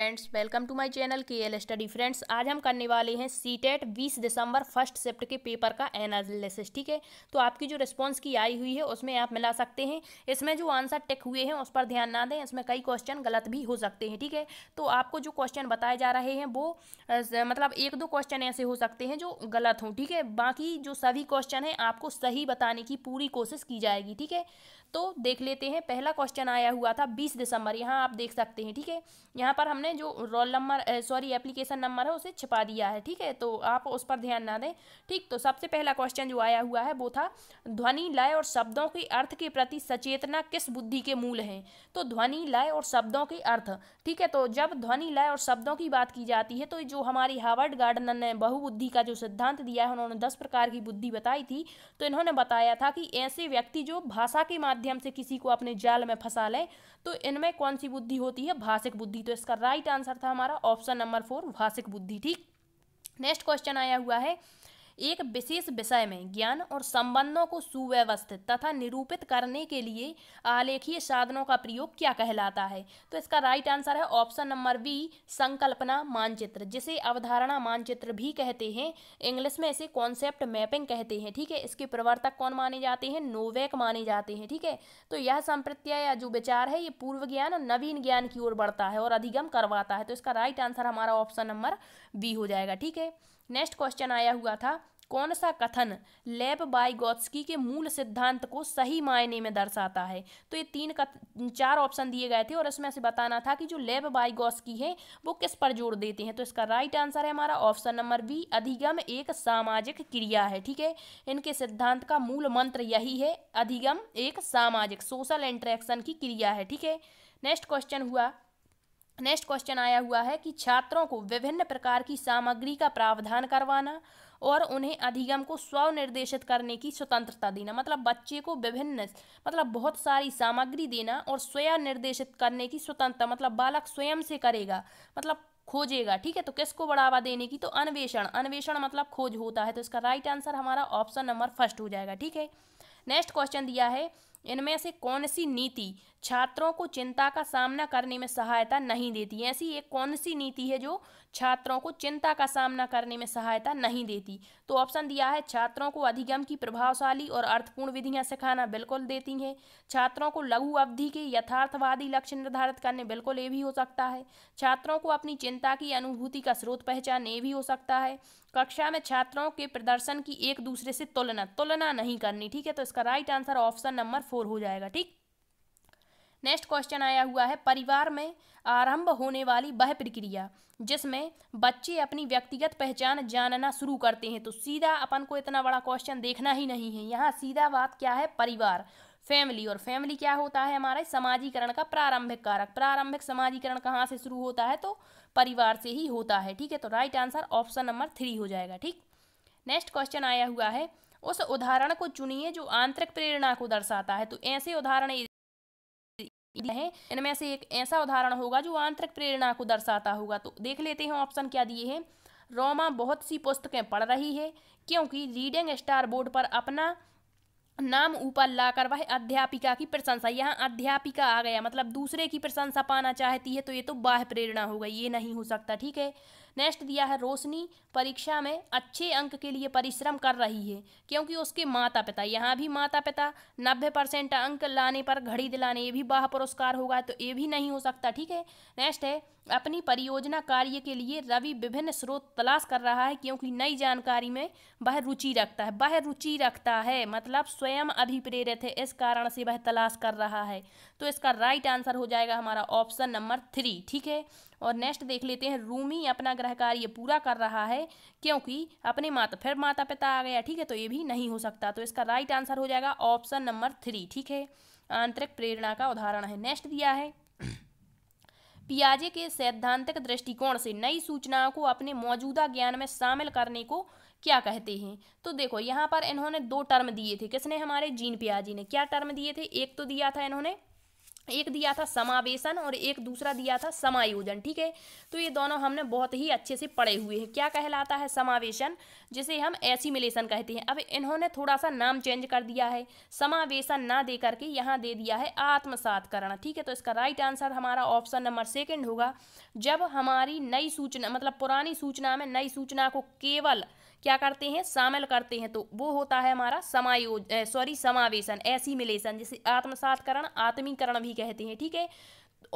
friends welcome to my channel K L study friends आज हम करने वाले हैं सी टेट e बीस दिसंबर फर्स्ट सेप्ट के पेपर का एनालिसिस ठीक है तो आपकी जो रिस्पांस की आई हुई है उसमें आप मिला सकते हैं इसमें जो आंसर टिक हुए हैं उस पर ध्यान ना दें इसमें कई क्वेश्चन गलत भी हो सकते हैं ठीक है तो आपको जो क्वेश्चन बताए जा रहे हैं वो मतलब एक दो क्वेश्चन ऐसे हो सकते हैं जो गलत हों ठीक है बाकी जो सभी क्वेश्चन हैं आपको सही बताने की पूरी कोशिश की जाएगी ठीक है तो देख लेते हैं पहला क्वेश्चन आया हुआ था बीस दिसंबर यहाँ आप देख सकते हैं ठीक है यहाँ पर हमने जो roll number sorry application number है उसे छिपा दिया है ठीक है तो आप उस पर ध्यान ना दें ठीक तो सबसे पहला क्वेश्चन जो आया हुआ है वो था ध्वनि लय और शब्दों के अर्थ के प्रति सचेतना किस बुद्धि के मूल हैं तो ध्वनि लय और शब्दों के अर्थ ठीक है तो जब ध्वनि लय और शब्दों की बात की जाती है तो जो हमारी हार्वर्ड गार्डनर ने बहुबुद्धि का जो सिद्धांत दिया है उन्होंने दस प्रकार की बुद्धि बताई थी तो इन्होंने बताया था कि ऐसे व्यक्ति जो भाषा के माध्यम माध्यम से किसी को अपने जाल में फंसा लें तो इनमें कौन सी बुद्धि होती है भाषिक बुद्धि तो इसका राइट आंसर था हमारा ऑप्शन नंबर फोर भाषिक बुद्धि ठीक नेक्स्ट क्वेश्चन आया हुआ है एक विशेष विषय में ज्ञान और संबंधों को सुव्यवस्थित तथा निरूपित करने के लिए आलेखीय साधनों का प्रयोग क्या कहलाता है तो इसका राइट आंसर है ऑप्शन नंबर बी संकल्पना मानचित्र जिसे अवधारणा मानचित्र भी कहते हैं इंग्लिश में इसे कॉन्सेप्ट मैपिंग कहते हैं ठीक है इसके प्रवर्तक कौन माने जाते हैं नोवेक माने जाते हैं ठीक है तो यह संप्रत्यय या जो विचार है ये पूर्व ज्ञान और नवीन ज्ञान की ओर बढ़ता है और अधिगम करवाता है तो इसका राइट आंसर हमारा ऑप्शन नंबर बी हो जाएगा ठीक है नेक्स्ट क्वेश्चन आया हुआ था कौन सा कथन लेब बाय के मूल सिद्धांत को सही मायने में दर्शाता है तो ये तीन कथ चार ऑप्शन दिए गए थे और इसमें से बताना था कि जो लेब बाय है वो किस पर जोर देते हैं तो इसका राइट आंसर है हमारा ऑप्शन नंबर बी अधिगम एक सामाजिक क्रिया है ठीक है इनके सिद्धांत का मूल मंत्र यही है अधिगम एक सामाजिक सोशल इंट्रैक्शन की क्रिया है ठीक है नेक्स्ट क्वेश्चन हुआ नेक्स्ट क्वेश्चन आया हुआ है कि छात्रों को विभिन्न प्रकार की सामग्री का प्रावधान करवाना और उन्हें अधिगम को स्वनिर्देशित करने की स्वतंत्रता देना मतलब बच्चे को विभिन्न मतलब बहुत सारी सामग्री देना और स्वयं निर्देशित करने की स्वतंत्रता मतलब बालक स्वयं से करेगा मतलब खोजेगा ठीक है तो किसको बढ़ावा देने की तो अन्वेषण अन्वेषण मतलब खोज होता है तो इसका राइट आंसर हमारा ऑप्शन नंबर फर्स्ट हो जाएगा ठीक है नेक्स्ट क्वेश्चन दिया है इनमें से कौन सी नीति छात्रों को चिंता का सामना करने में सहायता नहीं देती ऐसी एक कौन सी नीति है जो छात्रों को चिंता का सामना करने में सहायता नहीं देती तो ऑप्शन दिया है छात्रों को अधिगम की प्रभावशाली और अर्थपूर्ण विधियां सिखाना बिल्कुल देती हैं छात्रों को लघु अवधि के यथार्थवादी लक्ष्य निर्धारित करने बिल्कुल ये भी हो सकता है छात्रों को अपनी चिंता की अनुभूति का स्रोत पहचान ये भी हो सकता है कक्षा में छात्रों के प्रदर्शन की एक दूसरे से तुलना तुलना नहीं करनी ठीक है तो इसका right answer option number four हो जाएगा ठीक नेक्स्ट क्वेश्चन आया हुआ है परिवार में आरंभ होने वाली वह प्रक्रिया जिसमें बच्चे अपनी व्यक्तिगत पहचान जानना शुरू करते हैं तो सीधा अपन को इतना बड़ा क्वेश्चन देखना ही नहीं है यहाँ सीधा बात क्या है परिवार फैमिली और फैमिली क्या होता है हमारे समाजीकरण का प्रारंभिक कारक प्रारंभिक समाजीकरण कहाँ से शुरू होता है तो परिवार से ही होता है ठीक है तो right answer option number three हो जाएगा ठीक नेक्स्ट क्वेश्चन आया हुआ है उस उदाहरण को चुनिए जो आंतरिक प्रेरणा को दर्शाता है तो ऐसे उदाहरण है इनमें से एक ऐसा उदाहरण होगा जो आंतरिक प्रेरणा को दर्शाता होगा तो देख लेते हैं ऑप्शन क्या दिए हैं रोमा बहुत सी पुस्तकें पढ़ रही है क्योंकि रीडिंग स्टार बोर्ड पर अपना नाम ऊपर लाकर वह अध्यापिका की प्रशंसा यहाँ अध्यापिका आ गया मतलब दूसरे की प्रशंसा पाना चाहती है तो ये तो बाह्य प्रेरणा हो गई ये नहीं हो सकता ठीक है नेक्स्ट दिया है रोशनी परीक्षा में अच्छे अंक के लिए परिश्रम कर रही है क्योंकि उसके माता पिता यहाँ भी माता पिता नब्बे परसेंट अंक लाने पर घड़ी दिलाने ये भी बाह पुरस्कार होगा तो ये भी नहीं हो सकता ठीक है नेक्स्ट है अपनी परियोजना कार्य के लिए रवि विभिन्न स्रोत तलाश कर रहा है क्योंकि नई जानकारी में वह रुचि रखता है वह रुचि रखता है मतलब स्वयं अभिप्रेरित है इस कारण से वह तलाश कर रहा है तो इसका राइट आंसर हो जाएगा हमारा ऑप्शन नंबर थ्री ठीक है और नेक्स्ट देख लेते हैं रूमी अपना ग्रह कार्य पूरा कर रहा है क्योंकि अपने माता फिर माता पिता आ गया ठीक है तो ये भी नहीं हो सकता तो इसका राइट आंसर हो जाएगा ऑप्शन नंबर थ्री ठीक है आंतरिक प्रेरणा का उदाहरण है नेक्स्ट दिया है पियाजे के सैद्धांतिक दृष्टिकोण से नई सूचनाओं को अपने मौजूदा ज्ञान में शामिल करने को क्या कहते हैं तो देखो यहाँ पर इन्होंने दो टर्म दिए थे किसने हमारे जीन पियाजी ने क्या टर्म दिए थे एक तो दिया था इन्होंने एक दिया था समावेशन और एक दूसरा दिया था समायोजन ठीक है तो ये दोनों हमने बहुत ही अच्छे से पढ़े हुए हैं क्या कहलाता है समावेशन जिसे हम एसिमिलेशन कहते हैं अब इन्होंने थोड़ा सा नाम चेंज कर दिया है समावेशन ना दे करके यहाँ दे दिया है आत्मसात ठीक है तो इसका राइट आंसर हमारा ऑप्शन नंबर सेकेंड होगा जब हमारी नई सूचना मतलब पुरानी सूचना में नई सूचना को केवल क्या करते हैं शामिल करते हैं तो वो होता है हमारा समायोज सॉरी समावेशन मिलेशन जिसे आत्मसातकरण आत्मीकरण भी कहते हैं ठीक है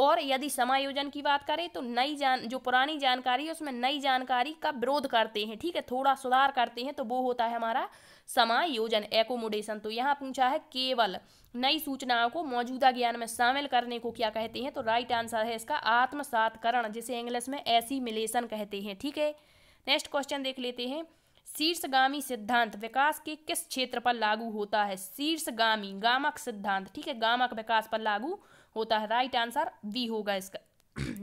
और यदि समायोजन की बात करें तो नई जान जो पुरानी जानकारी है उसमें नई जानकारी का विरोध करते हैं ठीक है थोड़ा सुधार करते हैं तो वो होता है हमारा समायोजन एकोमोडेशन तो यहाँ पूछा है केवल नई सूचनाओं को मौजूदा ज्ञान में शामिल करने को क्या कहते हैं तो राइट आंसर है इसका आत्मसातकरण जिसे इंग्लिश में एसिमिलेशन कहते हैं ठीक है नेक्स्ट क्वेश्चन देख लेते हैं शीर्षगामी सिद्धांत विकास के किस क्षेत्र पर लागू होता है शीर्षगामी गामक सिद्धांत ठीक है गामक विकास पर लागू होता है राइट आंसर बी होगा इसका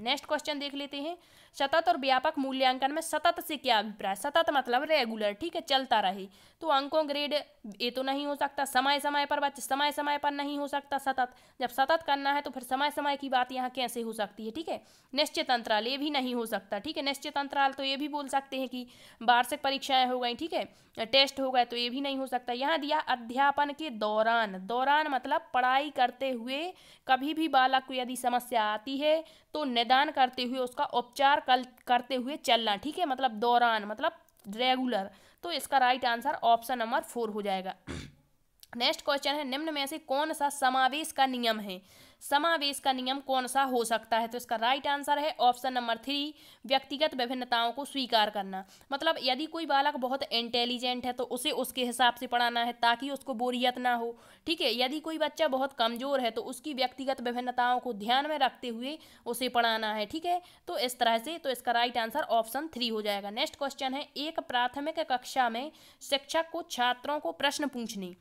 नेक्स्ट क्वेश्चन देख लेते हैं सतत और व्यापक मूल्यांकन में सतत से क्या अभिप्राय सतत मतलब रेगुलर ठीक है चलता रहे तो अंकों ग्रेड ये तो नहीं हो सकता समय समय पर बच्चे समय समय पर नहीं हो सकता सतत जब सतत करना है तो फिर समय समय की बात यहाँ कैसे हो सकती है ठीक है निश्चित अंतराल ये भी नहीं हो सकता ठीक है निश्चित अंतराल तो ये भी बोल सकते हैं कि वार्षिक परीक्षाएं हो गई ठीक है टेस्ट हो गए तो ये भी नहीं हो सकता यहाँ दिया अध्यापन के दौरान दौरान मतलब पढ़ाई करते हुए कभी भी बालक को यदि समस्या आती है तो निदान निदान करते हुए उसका उपचार कल करते हुए चलना ठीक है मतलब दौरान मतलब रेगुलर तो इसका right answer option number four हो जाएगा नेक्स्ट क्वेश्चन है निम्न में से कौन सा समावेश का नियम है समावेश का नियम कौन सा हो सकता है तो इसका राइट आंसर है ऑप्शन नंबर थ्री व्यक्तिगत विभिन्नताओं को स्वीकार करना मतलब यदि कोई बालक बहुत इंटेलिजेंट है तो उसे उसके हिसाब से पढ़ाना है ताकि उसको बोरियत ना हो ठीक है यदि कोई बच्चा बहुत कमज़ोर है तो उसकी व्यक्तिगत विभिन्नताओं को ध्यान में रखते हुए उसे पढ़ाना है ठीक है तो इस तरह से तो इसका राइट आंसर ऑप्शन थ्री हो जाएगा नेक्स्ट क्वेश्चन है एक प्राथमिक कक्षा में शिक्षक को छात्रों को प्रश्न पूछने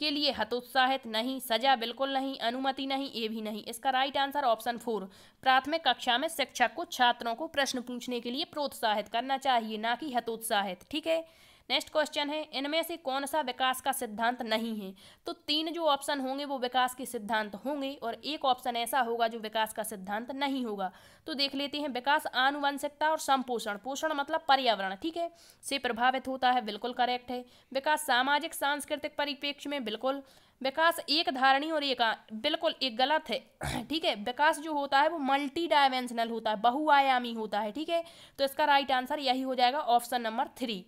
के लिए हतोत्साहित नहीं सजा बिल्कुल नहीं अनुमति नहीं ये भी नहीं इसका राइट आंसर ऑप्शन फोर प्राथमिक कक्षा में शिक्षक को छात्रों को प्रश्न पूछने के लिए प्रोत्साहित करना चाहिए ना कि हतोत्साहित ठीक है नेक्स्ट क्वेश्चन है इनमें से कौन सा विकास का सिद्धांत नहीं है तो तीन जो ऑप्शन होंगे वो विकास के सिद्धांत होंगे और एक ऑप्शन ऐसा होगा जो विकास का सिद्धांत नहीं होगा तो देख लेते हैं विकास आनुवंशिकता और संपोषण पोषण मतलब पर्यावरण ठीक है से प्रभावित होता है बिल्कुल करेक्ट है विकास सामाजिक सांस्कृतिक परिप्रेक्ष्य में बिल्कुल विकास एक धारणी और एक बिल्कुल एक गलत है ठीक है विकास जो होता है वो मल्टी डायमेंशनल होता है बहुआयामी होता है ठीक है तो इसका राइट आंसर यही हो जाएगा ऑप्शन नंबर थ्री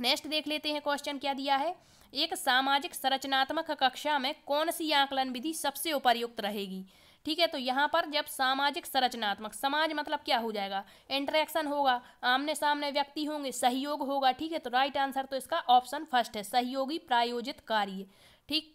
नेक्स्ट देख लेते हैं क्वेश्चन क्या दिया है एक सामाजिक संरचनात्मक कक्षा में कौन सी आंकलन विधि सबसे उपयुक्त रहेगी ठीक है तो यहाँ पर जब सामाजिक संरचनात्मक समाज मतलब क्या हो जाएगा इंटरेक्शन होगा आमने सामने व्यक्ति होंगे सहयोग होगा ठीक है तो राइट आंसर तो इसका ऑप्शन फर्स्ट है सहयोगी प्रायोजित कार्य ठीक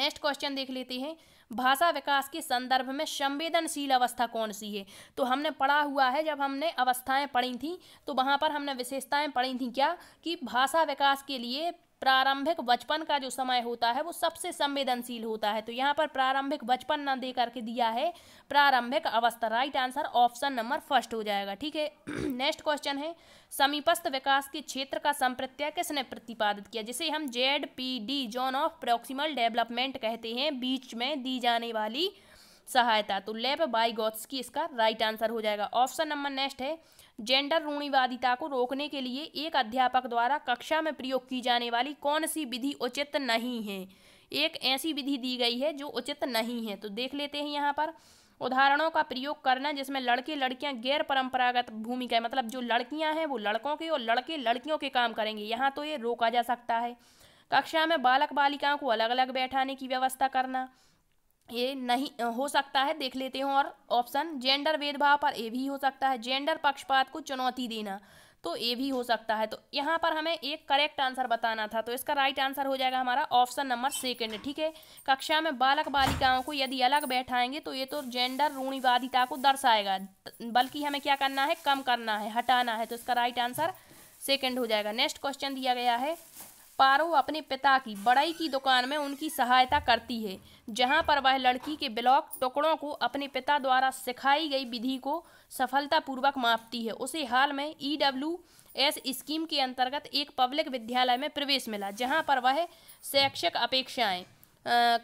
नेक्स्ट क्वेश्चन देख लेते हैं भाषा विकास के संदर्भ में संवेदनशील अवस्था कौन सी है तो हमने पढ़ा हुआ है जब हमने अवस्थाएं पढ़ी थी तो वहाँ पर हमने विशेषताएं पढ़ी थी क्या कि भाषा विकास के लिए प्रारंभिक बचपन का जो समय होता है वो सबसे संवेदनशील होता है तो यहाँ पर प्रारंभिक बचपन ना दे करके दिया है प्रारंभिक अवस्था right answer option number first हो जाएगा ठीक है नेक्स्ट क्वेश्चन है समीपस्थ विकास के क्षेत्र का संप्रत्यय किसने प्रतिपादित किया जिसे हम Z P D zone of proximal development कहते हैं बीच में दी जाने वाली सहायता तो लेब बाई गॉट्स की इसका राइट आंसर हो जाएगा ऑप्शन नंबर नेक्स्ट है जेंडर रूढ़िवादिता को रोकने के लिए एक अध्यापक द्वारा कक्षा में प्रयोग की जाने वाली कौन सी विधि उचित नहीं है एक ऐसी विधि दी गई है जो उचित नहीं है तो देख लेते हैं यहाँ पर उदाहरणों का प्रयोग करना जिसमें लड़के लड़कियां गैर परंपरागत भूमिका मतलब जो लड़कियां हैं वो लड़कों के और लड़के लड़कियों के काम करेंगे यहाँ तो ये रोका जा सकता है कक्षा में बालक बालिकाओं को अलग अलग बैठाने की व्यवस्था करना ये नहीं हो सकता है देख लेते हैं और ऑप्शन जेंडर भेदभाव पर ये भी हो सकता है जेंडर पक्षपात को चुनौती देना तो ये भी हो सकता है तो यहाँ पर हमें एक करेक्ट आंसर बताना था तो इसका राइट आंसर हो जाएगा हमारा ऑप्शन नंबर सेकंड ठीक है कक्षा में बालक बालिकाओं को यदि अलग बैठाएंगे तो ये तो जेंडर रूढ़िवादिता को दर्शाएगा बल्कि हमें क्या करना है कम करना है हटाना है तो इसका राइट आंसर सेकेंड हो जाएगा नेक्स्ट क्वेश्चन दिया गया है पारो अपने पिता की बड़ाई की दुकान में उनकी सहायता करती है जहां पर वह लड़की के ब्लॉक टुकड़ों को अपने पिता द्वारा सिखाई गई विधि को सफलतापूर्वक मापती है उसे हाल में ई डब्ल्यू एस स्कीम के अंतर्गत एक पब्लिक विद्यालय में प्रवेश मिला जहां पर वह शैक्षिक अपेक्षाएं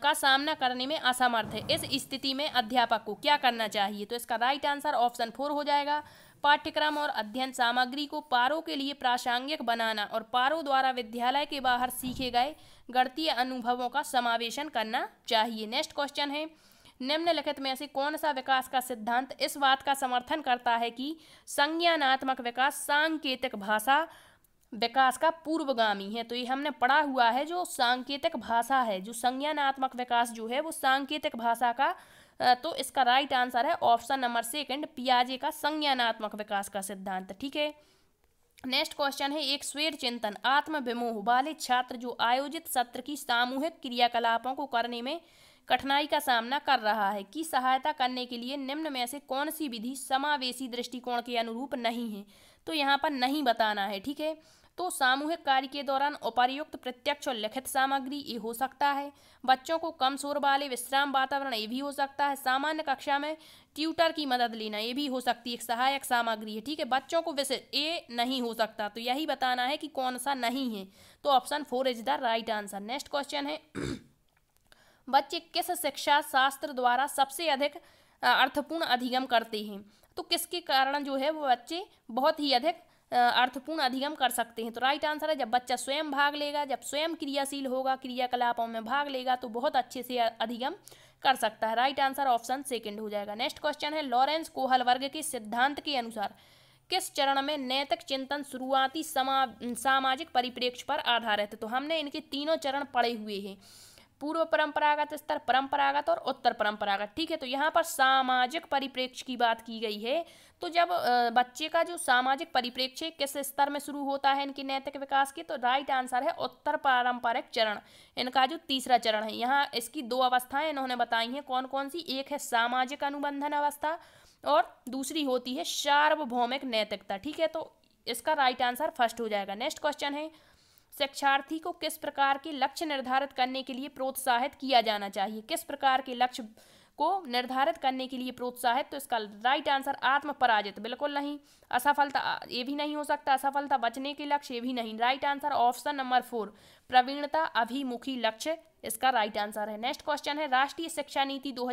का सामना करने में असमर्थ है इस स्थिति में अध्यापक को क्या करना चाहिए तो इसका राइट आंसर ऑप्शन फोर हो जाएगा पाठ्यक्रम और अध्ययन सामग्री को पारों के लिए प्रासंगिक बनाना और पारों द्वारा विद्यालय के बाहर सीखे गए गणतीय अनुभवों का समावेशन करना चाहिए नेक्स्ट क्वेश्चन है निम्नलिखित में से कौन सा विकास का सिद्धांत इस बात का समर्थन करता है कि संज्ञानात्मक विकास सांकेतिक भाषा विकास का पूर्वगामी है तो ये हमने पढ़ा हुआ है जो सांकेतिक भाषा है जो संज्ञानात्मक विकास जो है वो सांकेतिक भाषा का तो इसका राइट आंसर है ऑप्शन नंबर सेकंड पियाजे का संज्ञानात्मक विकास का सिद्धांत ठीक है नेक्स्ट क्वेश्चन है एक स्वेर चिंतन आत्म विमोह वाले छात्र जो आयोजित सत्र की सामूहिक क्रियाकलापों को करने में कठिनाई का सामना कर रहा है की सहायता करने के लिए निम्न में से कौन सी विधि समावेशी दृष्टिकोण के अनुरूप नहीं है तो यहाँ पर नहीं बताना है ठीक है तो सामूहिक कार्य के दौरान उपर्युक्त प्रत्यक्ष और लिखित सामग्री ये हो सकता है बच्चों को कम शोर वाले विश्राम वातावरण ये भी हो सकता है सामान्य कक्षा में ट्यूटर की मदद लेना ये भी हो सकती है एक सहायक सामग्री है ठीक है बच्चों को विशेष ए नहीं हो सकता तो यही बताना है कि कौन सा नहीं है तो option four is the right answer next question है बच्चे किस शिक्षा शास्त्र द्वारा सबसे अधिक अर्थपूर्ण अधिगम करते हैं तो किसके कारण जो है वो बच्चे बहुत ही अधिक अर्थपूर्ण अधिगम कर सकते हैं तो राइट आंसर है जब बच्चा स्वयं भाग लेगा जब स्वयं क्रियाशील होगा क्रियाकलापों में भाग लेगा तो बहुत अच्छे से अधिगम कर सकता है राइट आंसर ऑप्शन सेकेंड हो जाएगा नेक्स्ट क्वेश्चन है लॉरेंस कोहल वर्ग के सिद्धांत के अनुसार किस चरण में नैतिक चिंतन शुरुआती सामाजिक परिप्रेक्ष्य पर आधारित है तो हमने इनके तीनों चरण पड़े हुए हैं पूर्व परंपरागत स्तर परंपरागत और उत्तर परंपरागत ठीक है तो यहाँ पर सामाजिक परिप्रेक्ष्य की बात की गई है तो जब बच्चे का जो सामाजिक परिप्रेक्ष्य किस स्तर में शुरू होता है इनके नैतिक विकास के तो राइट आंसर है उत्तर पारंपरिक चरण इनका जो तीसरा चरण है यहाँ इसकी दो अवस्थाएं इन्होंने बताई हैं कौन कौन सी एक है सामाजिक अनुबंधन अवस्था और दूसरी होती है सार्वभौमिक नैतिकता ठीक है तो इसका राइट आंसर फर्स्ट हो जाएगा नेक्स्ट क्वेश्चन है शिक्षार्थी को किस प्रकार के लक्ष्य निर्धारित करने के लिए प्रोत्साहित किया जाना चाहिए किस प्रकार के लक्ष्य को निर्धारित करने के लिए प्रोत्साहित तो इसका राइट आंसर आत्म पराजित बिल्कुल नहीं असफलता ये भी नहीं हो सकता असफलता बचने के लक्ष्य ये भी नहीं right answer option number four प्रवीणता अभिमुखी लक्ष्य इसका राइट आंसर है नेक्स्ट क्वेश्चन है राष्ट्रीय शिक्षा नीति दो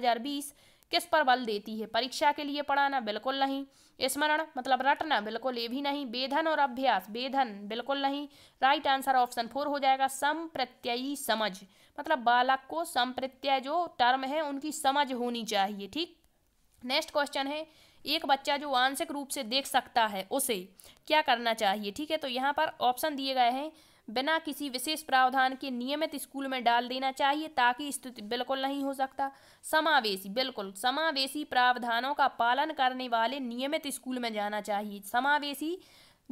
किस पर बल देती है परीक्षा के लिए पढ़ाना बिल्कुल नहीं स्मरण मतलब रटना बिल्कुल ये भी नहीं बेधन और अभ्यास बेधन बिल्कुल नहीं राइट आंसर ऑप्शन फोर हो जाएगा संप्रत्ययी समझ मतलब बालक को संप्रत्यय जो टर्म है उनकी समझ होनी चाहिए ठीक नेक्स्ट क्वेश्चन है एक बच्चा जो आंशिक रूप से देख सकता है उसे क्या करना चाहिए ठीक है तो यहाँ पर ऑप्शन दिए गए हैं बिना किसी विशेष प्रावधान के नियमित स्कूल में डाल देना चाहिए ताकि स्थिति बिल्कुल नहीं हो सकता समावेशी बिल्कुल समावेशी प्रावधानों का पालन करने वाले नियमित स्कूल में जाना चाहिए समावेशी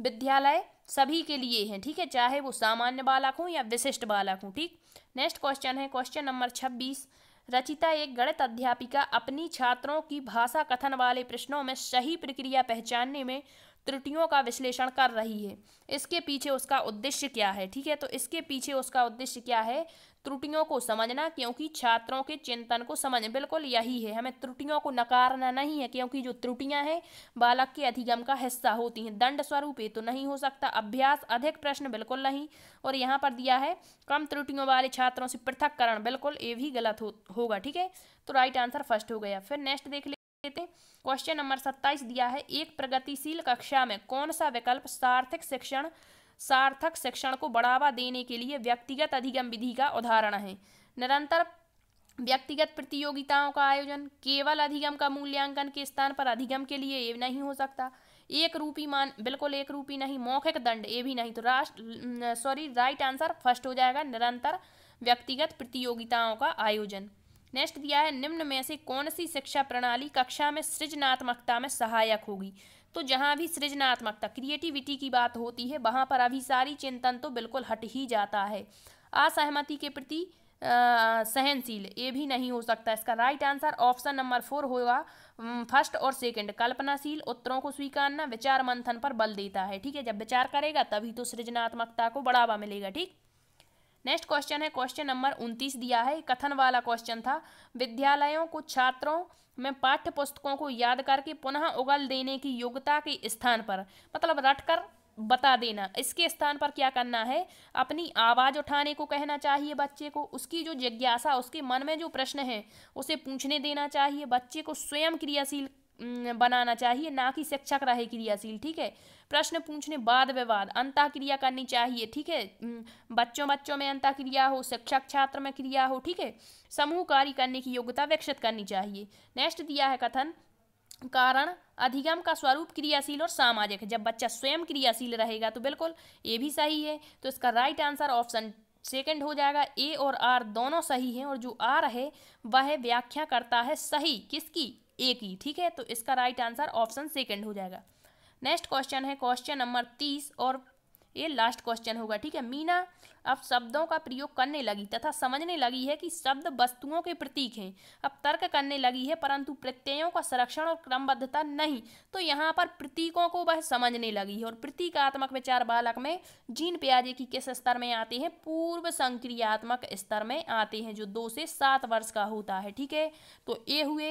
विद्यालय सभी के लिए हैं ठीक है चाहे वो सामान्य बालक हों या विशिष्ट बालक हों ठीक नेक्स्ट क्वेश्चन है क्वेश्चन नंबर छब्बीस रचिता एक गणित अध्यापिका अपनी छात्रों की भाषा कथन वाले प्रश्नों में सही प्रक्रिया पहचानने में त्रुटियों का विश्लेषण कर रही है इसके पीछे उसका उद्देश्य क्या है ठीक है तो इसके पीछे उसका उद्देश्य क्या है त्रुटियों को समझना क्योंकि छात्रों के चिंतन को समझ बिल्कुल यही है हमें त्रुटियों को नकारना नहीं है क्योंकि जो त्रुटियां हैं बालक के अधिगम का हिस्सा होती हैं दंड स्वरूप तो नहीं हो सकता अभ्यास अधिक प्रश्न बिल्कुल नहीं और यहाँ पर दिया है कम त्रुटियों वाले छात्रों से पृथककरण बिल्कुल ये भी गलत हो, होगा ठीक है तो राइट आंसर फर्स्ट हो गया फिर नेक्स्ट देख लेते हैं क्वेश्चन नंबर सत्ताईस दिया है एक प्रगतिशील कक्षा में कौन सा विकल्प सार्थक शिक्षण सार्थक शिक्षण को बढ़ावा देने के लिए व्यक्तिगत अधिगम विधि का उदाहरण है निरंतर व्यक्तिगत प्रतियोगिताओं का आयोजन केवल अधिगम का मूल्यांकन के स्थान पर अधिगम के लिए ये नहीं हो सकता एक रूपी मान बिल्कुल एक रूपी नहीं मौखिक दंड ये भी नहीं तो राष्ट्र सॉरी राइट आंसर फर्स्ट हो जाएगा निरंतर व्यक्तिगत प्रतियोगिताओं का आयोजन नेक्स्ट दिया है निम्न में से कौन सी शिक्षा प्रणाली कक्षा में सृजनात्मकता में सहायक होगी तो जहाँ भी सृजनात्मकता क्रिएटिविटी की बात होती है वहाँ पर अभिसारी चिंतन तो बिल्कुल हट ही जाता है असहमति के प्रति सहनशील ये भी नहीं हो सकता इसका right answer option number four होगा फर्स्ट और सेकंड कल्पनाशील उत्तरों को स्वीकारना विचार मंथन पर बल देता है ठीक है जब विचार करेगा तभी तो सृजनात्मकता को बढ़ावा मिलेगा ठीक नेक्स्ट क्वेश्चन है क्वेश्चन नंबर उनतीस दिया है कथन वाला क्वेश्चन था विद्यालयों को छात्रों में पाठ्य पुस्तकों को याद करके पुनः उगल देने की योग्यता के स्थान पर मतलब रटकर बता देना इसके स्थान पर क्या करना है अपनी आवाज़ उठाने को कहना चाहिए बच्चे को उसकी जो जिज्ञासा उसके मन में जो प्रश्न है उसे पूछने देना चाहिए बच्चे को स्वयं क्रियाशील बनाना चाहिए ना कि शिक्षक रहे क्रियाशील ठीक है प्रश्न पूछने बाद विवाद अंता क्रिया करनी चाहिए ठीक है बच्चों बच्चों में अंता क्रिया हो शिक्षक छात्र में क्रिया हो ठीक है समूह कार्य करने की योग्यता विकसित करनी चाहिए नेक्स्ट दिया है कथन कारण अधिगम का स्वरूप क्रियाशील और सामाजिक है जब बच्चा स्वयं क्रियाशील रहेगा तो बिल्कुल ये भी सही है तो इसका राइट आंसर ऑप्शन सेकंड हो जाएगा ए और आर दोनों सही हैं और जो आर है वह व्याख्या करता है सही किसकी ए की ठीक है तो इसका राइट आंसर ऑप्शन सेकेंड हो जाएगा नेक्स्ट क्वेश्चन है क्वेश्चन नंबर तीस और ये लास्ट क्वेश्चन होगा ठीक है मीना अब शब्दों का प्रयोग करने लगी तथा समझने लगी है कि शब्द वस्तुओं के प्रतीक हैं अब तर्क करने लगी है परंतु प्रत्ययों का संरक्षण और क्रमबद्धता नहीं तो यहाँ पर प्रतीकों को वह समझने लगी है और प्रतीकात्मक विचार बालक में जीन प्याजे की किस स्तर में आते हैं पूर्व संक्रियात्मक स्तर में आते हैं जो दो से सात वर्ष का होता है ठीक है तो ये हुए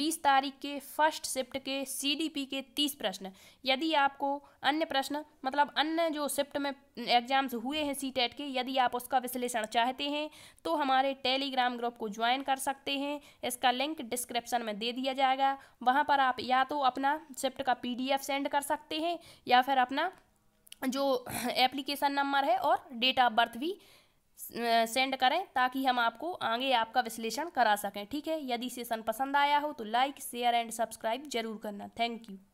बीस तारीख के फर्स्ट शिफ्ट के सी के तीस प्रश्न यदि आपको अन्य प्रश्न मतलब अन्य जो सब्जेक्ट में एग्जाम्स हुए हैं सी टेट e के यदि आप उसका विश्लेषण चाहते हैं तो हमारे टेलीग्राम ग्रुप को ज्वाइन कर सकते हैं इसका लिंक डिस्क्रिप्शन में दे दिया जाएगा वहाँ पर आप या तो अपना शिफ्ट का पी सेंड कर सकते हैं या फिर अपना जो एप्लीकेशन नंबर है और डेट ऑफ बर्थ भी सेंड करें ताकि हम आपको आगे आपका विश्लेषण करा सकें ठीक है यदि सेशन पसंद आया हो तो लाइक शेयर एंड सब्सक्राइब जरूर करना थैंक यू